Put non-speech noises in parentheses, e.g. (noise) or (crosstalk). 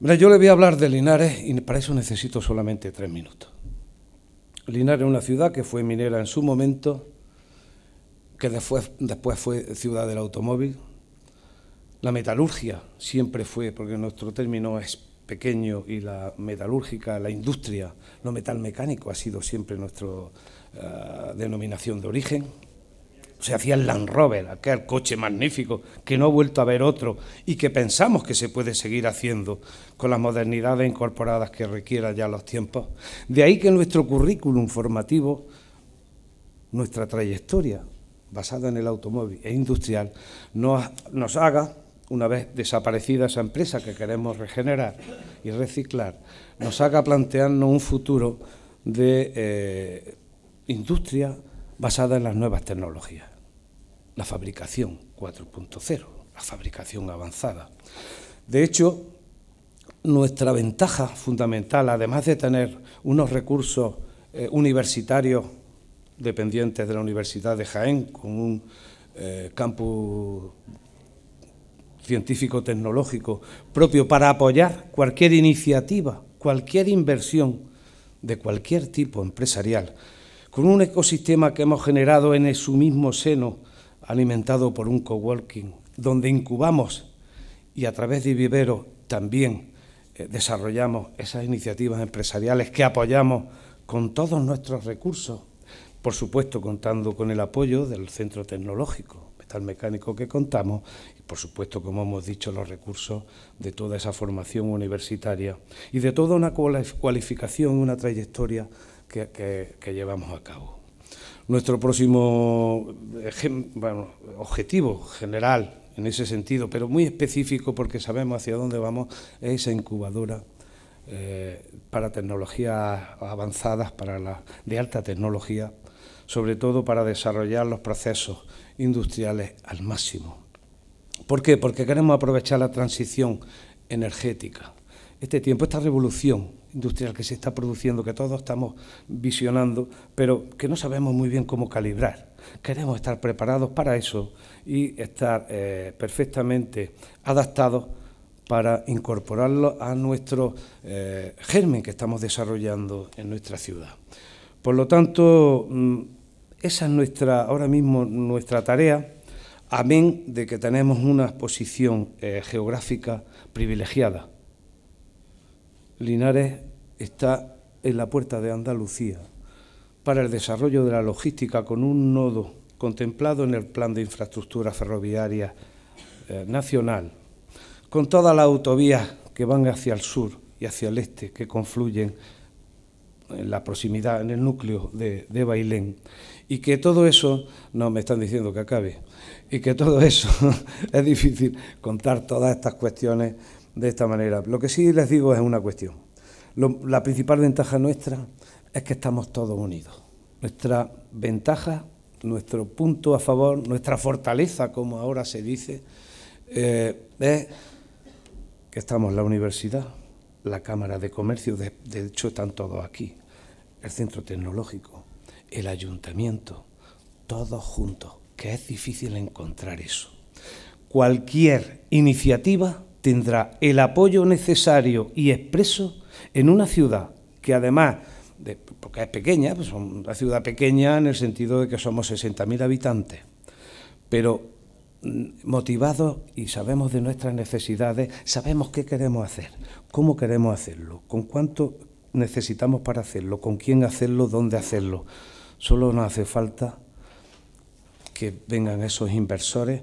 yo le voy a hablar de Linares y para eso necesito solamente tres minutos. Linares es una ciudad que fue minera en su momento, que después, fue ciudad del automóvil. La metalurgia siempre fue, porque nuestro término es pequeño y la metalúrgica, la industria, lo metalmecánico ha sido siempre nuestra eh, denominación de origen se hacía el Land Rover, aquel coche magnífico que no ha vuelto a ver otro y que pensamos que se puede seguir haciendo con las modernidades incorporadas que requieran ya los tiempos. De ahí que nuestro currículum formativo, nuestra trayectoria basada en el automóvil e industrial, nos, nos haga, una vez desaparecida esa empresa que queremos regenerar y reciclar, nos haga plantearnos un futuro de eh, industria basada en las nuevas tecnologías la fabricación 4.0, la fabricación avanzada. De hecho, nuestra ventaja fundamental, además de tener unos recursos eh, universitarios dependientes de la Universidad de Jaén, con un campo eh, campus científico-tecnológico propio para apoyar cualquier iniciativa, cualquier inversión de cualquier tipo empresarial, con un ecosistema que hemos generado en su mismo seno, alimentado por un coworking, donde incubamos y a través de Vivero también eh, desarrollamos esas iniciativas empresariales que apoyamos con todos nuestros recursos, por supuesto contando con el apoyo del centro tecnológico mecánico que contamos y por supuesto, como hemos dicho, los recursos de toda esa formación universitaria y de toda una cualificación, una trayectoria que llevamos a cabo nuestro próximo eh, objetivo general en ese sentido, pero muy específico porque sabemos hacia dónde vamos, es esa incubadora eh, para tecnologías avanzadas, para la, de alta tecnología, sobre todo para desarrollar los procesos industriales al máximo. ¿Por qué? Porque queremos aprovechar la transición energética este tiempo, esta revolución industrial que se está produciendo, que todos estamos visionando, pero que no sabemos muy bien cómo calibrar. Queremos estar preparados para eso y estar eh, perfectamente adaptados para incorporarlo a nuestro eh, germen que estamos desarrollando en nuestra ciudad. Por lo tanto, mm, esa es nuestra, ahora mismo nuestra tarea, amén de que tenemos una posición eh, geográfica privilegiada Linares está en la puerta de Andalucía para el desarrollo de la logística con un nodo contemplado en el Plan de Infraestructura Ferroviaria eh, Nacional, con todas las autovías que van hacia el sur y hacia el este, que confluyen en la proximidad, en el núcleo de Bailén, y que todo eso, no me están diciendo que acabe, y que todo eso (laughs) es difícil contar todas estas cuestiones de esta manera. Lo que sí les digo es una cuestión. la principal ventaja nuestra es que estamos todos unidos. Nuestra ventaja, nuestro punto a favor, nuestra fortaleza, como ahora se dice, eh, es que estamos la universidad, la Cámara de Comercio, de, de hecho están todos aquí, el Centro Tecnológico, el Ayuntamiento, todos juntos, que es difícil encontrar eso. Cualquier iniciativa tendrá el apoyo necesario y expreso en una ciudad que además, porque es pequeña, es pues una ciudad pequeña en el sentido de que somos 60.000 habitantes, pero mm, motivados y sabemos de nuestras necesidades, sabemos qué queremos hacer, cómo queremos hacerlo, con cuánto necesitamos para hacerlo, con quién hacerlo, dónde hacerlo. Solo nos hace falta que vengan esos inversores